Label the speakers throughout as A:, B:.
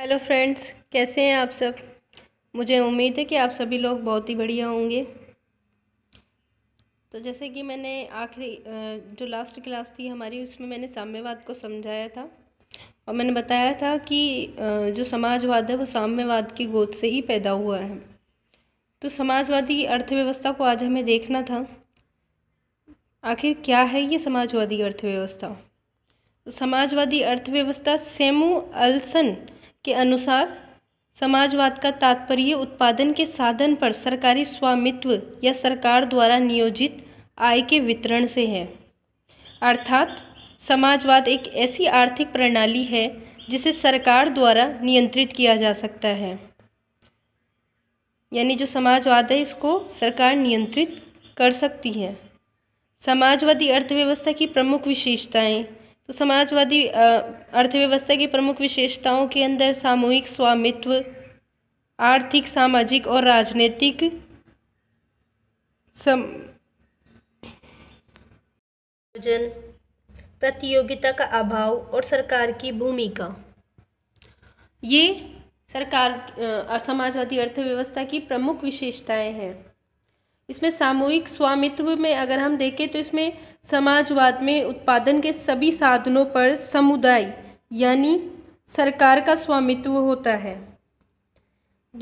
A: hello friends कैसे हैं आप सब मुझे उम्मीद है कि आप सभी लोग बहुत ही बढ़िया होंगे तो जैसे कि मैंने आखिरी जो लास्ट क्लास थी हमारी उसमें मैंने साम्यवाद को समझाया था और मैंने बताया था कि जो समाजवाद है वो साम्यवाद की गोद से ही पैदा हुआ है तो समाजवादी अर्थव्यवस्था को आज हमें देखना था आखिर क्या है ये समाजवादी अर्थव्यवस्था तो समाजवादी अर्थव्यवस्था सेमू अल्सन के अनुसार समाजवाद का तात्पर्य उत्पादन के साधन पर सरकारी स्वामित्व या सरकार द्वारा नियोजित आय के वितरण से है अर्थात समाजवाद एक ऐसी आर्थिक प्रणाली है जिसे सरकार द्वारा नियंत्रित किया जा सकता है यानी जो समाजवाद है इसको सरकार नियंत्रित कर सकती है समाजवादी अर्थव्यवस्था की प्रमुख विशेषताएं तो समाजवादी अर्थव्यवस्था की प्रमुख विशेषताओं के अंदर सामूहिक स्वामित्व आर्थिक सामाजिक और राजनीतिक सम प्रतियोगिता का अभाव और सरकार की भूमिका ये सरकार समाजवादी अर्थव्यवस्था की प्रमुख विशेषताएं हैं इसमें सामूहिक स्वामित्व में अगर हम देखें तो इसमें समाजवाद में उत्पादन के सभी साधनों पर समुदाय यानी सरकार का स्वामित्व होता है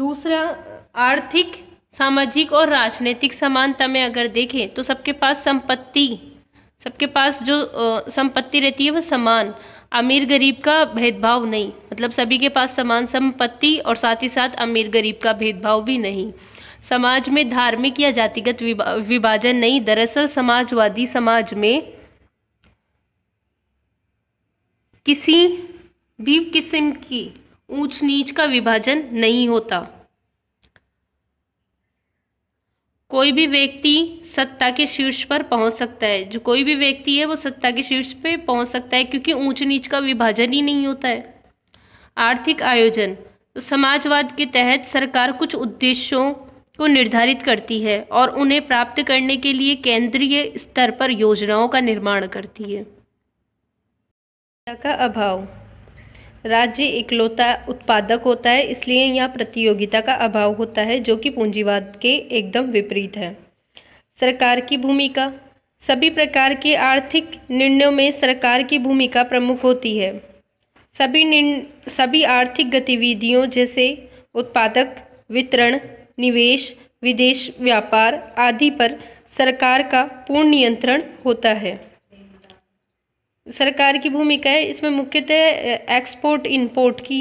A: दूसरा आर्थिक सामाजिक और राजनीतिक समानता में अगर देखें तो सबके पास संपत्ति सबके पास जो संपत्ति रहती है वह समान अमीर गरीब का भेदभाव नहीं मतलब सभी के पास समान संपत्ति और साथ ही साथ अमीर गरीब का भेदभाव भी नहीं समाज में धार्मिक या जातिगत विभाजन नहीं दरअसल समाजवादी समाज में किसी भी किस्म की ऊंच नीच का विभाजन नहीं होता कोई भी व्यक्ति सत्ता के शीर्ष पर पहुंच सकता है जो कोई भी व्यक्ति है वो सत्ता के शीर्ष पर पहुंच सकता है क्योंकि ऊंच नीच का विभाजन ही नहीं होता है आर्थिक आयोजन तो समाजवाद के तहत सरकार कुछ उद्देश्यों को निर्धारित करती है और उन्हें प्राप्त करने के लिए केंद्रीय स्तर पर योजनाओं का निर्माण करती है का अभाव राज्य इकलौता उत्पादक होता है इसलिए यहाँ प्रतियोगिता का अभाव होता है जो कि पूंजीवाद के एकदम विपरीत है सरकार की भूमिका सभी प्रकार के आर्थिक निर्णयों में सरकार की भूमिका प्रमुख होती है सभी सभी आर्थिक गतिविधियों जैसे उत्पादक वितरण निवेश विदेश व्यापार आदि पर सरकार का पूर्ण नियंत्रण होता है सरकार की भूमिका है इसमें मुख्यतः एक्सपोर्ट इंपोर्ट की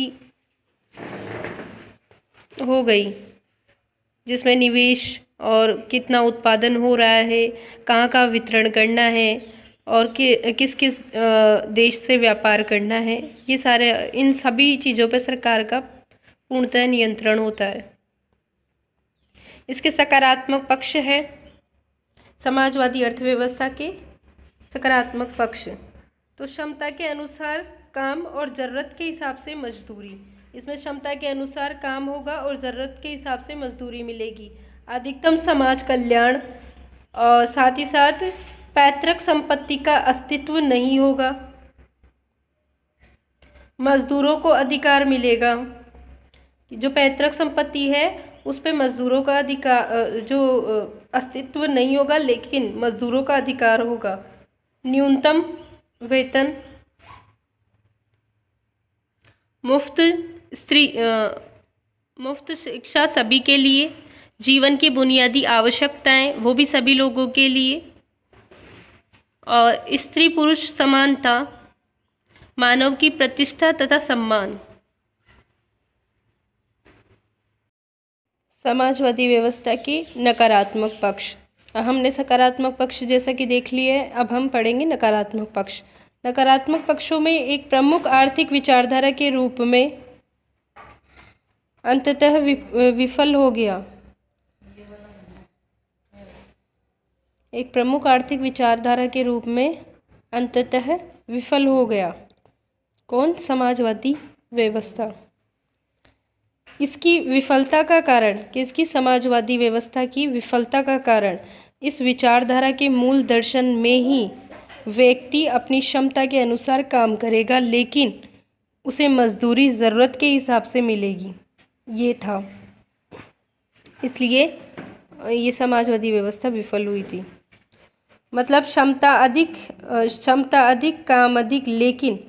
A: हो गई जिसमें निवेश और कितना उत्पादन हो रहा है कहाँ कहाँ वितरण करना है और कि, किस किस देश से व्यापार करना है ये सारे इन सभी चीज़ों पर सरकार का पूर्णतः नियंत्रण होता है इसके सकारात्मक पक्ष है समाजवादी अर्थव्यवस्था के सकारात्मक पक्ष तो क्षमता के अनुसार काम और ज़रूरत के हिसाब से मजदूरी इसमें क्षमता के अनुसार काम होगा और ज़रूरत के हिसाब से मजदूरी मिलेगी अधिकतम समाज कल्याण और साथ ही साथ पैतृक संपत्ति का अस्तित्व नहीं होगा मजदूरों को अधिकार मिलेगा जो पैतृक संपत्ति है उस पर मज़दूरों का अधिकार जो अस्तित्व नहीं होगा लेकिन मज़दूरों का अधिकार होगा न्यूनतम वेतन मुफ्त स्त्री मुफ्त शिक्षा सभी के लिए जीवन की बुनियादी आवश्यकताएं वो भी सभी लोगों के लिए और स्त्री पुरुष समानता मानव की प्रतिष्ठा तथा सम्मान समाजवादी व्यवस्था की नकारात्मक पक्ष हमने सकारात्मक पक्ष जैसा कि देख लिए अब हम पढ़ेंगे नकारात्मक पक्ष नकारात्मक पक्षों में एक प्रमुख आर्थिक विचारधारा के रूप में अंततः विफल हो गया एक प्रमुख आर्थिक विचारधारा के रूप में अंततः विफल हो गया कौन समाजवादी व्यवस्था इसकी विफलता का कारण किसकी समाजवादी व्यवस्था की विफलता का कारण इस विचारधारा के मूल दर्शन में ही व्यक्ति अपनी क्षमता के अनुसार काम करेगा लेकिन उसे मजदूरी ज़रूरत के हिसाब से मिलेगी ये था इसलिए ये समाजवादी व्यवस्था विफल हुई थी मतलब क्षमता अधिक क्षमता अधिक काम अधिक लेकिन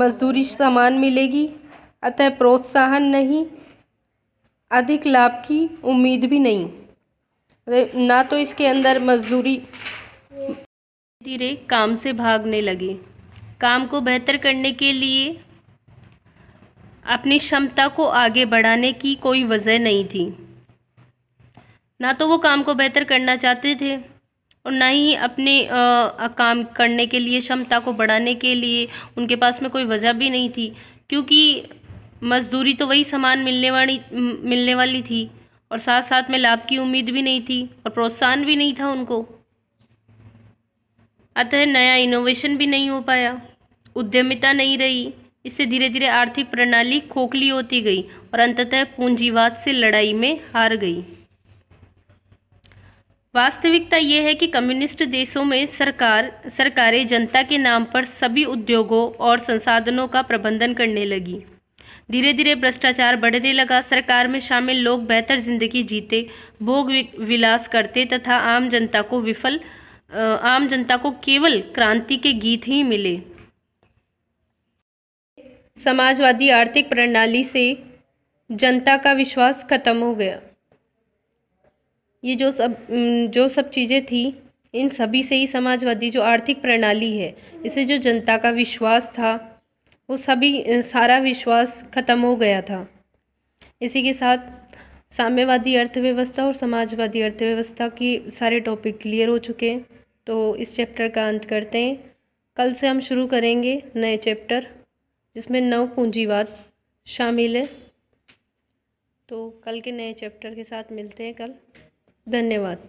A: मजदूरी समान मिलेगी अतः प्रोत्साहन नहीं अधिक लाभ की उम्मीद भी नहीं ना तो इसके अंदर मजदूरी धीरे काम से भागने लगे काम को बेहतर करने के लिए अपनी क्षमता को आगे बढ़ाने की कोई वजह नहीं थी ना तो वो काम को बेहतर करना चाहते थे और ना ही अपने आ, काम करने के लिए क्षमता को बढ़ाने के लिए उनके पास में कोई वजह भी नहीं थी क्योंकि मजदूरी तो वही सामान मिलने वाली मिलने वाली थी और साथ साथ में लाभ की उम्मीद भी नहीं थी और प्रोत्साहन भी नहीं था उनको अतः नया इनोवेशन भी नहीं हो पाया उद्यमिता नहीं रही इससे धीरे धीरे आर्थिक प्रणाली खोखली होती गई और अंततः पूंजीवाद से लड़ाई में हार गई वास्तविकता यह है कि कम्युनिस्ट देशों में सरकार सरकारें जनता के नाम पर सभी उद्योगों और संसाधनों का प्रबंधन करने लगी धीरे धीरे भ्रष्टाचार बढ़ने लगा सरकार में शामिल लोग बेहतर जिंदगी जीते भोग विलास करते तथा आम जनता को विफल आम जनता को केवल क्रांति के गीत ही मिले समाजवादी आर्थिक प्रणाली से जनता का विश्वास खत्म हो गया ये जो सब जो सब चीज़ें थी इन सभी से ही समाजवादी जो आर्थिक प्रणाली है इसे जो जनता का विश्वास था वो सभी सारा विश्वास ख़त्म हो गया था इसी के साथ साम्यवादी अर्थव्यवस्था और समाजवादी अर्थव्यवस्था की सारे टॉपिक क्लियर हो चुके हैं तो इस चैप्टर का अंत करते हैं कल से हम शुरू करेंगे नए चैप्टर जिसमें नव पूंजीवाद शामिल है तो कल के नए चैप्टर के साथ मिलते हैं कल धन्यवाद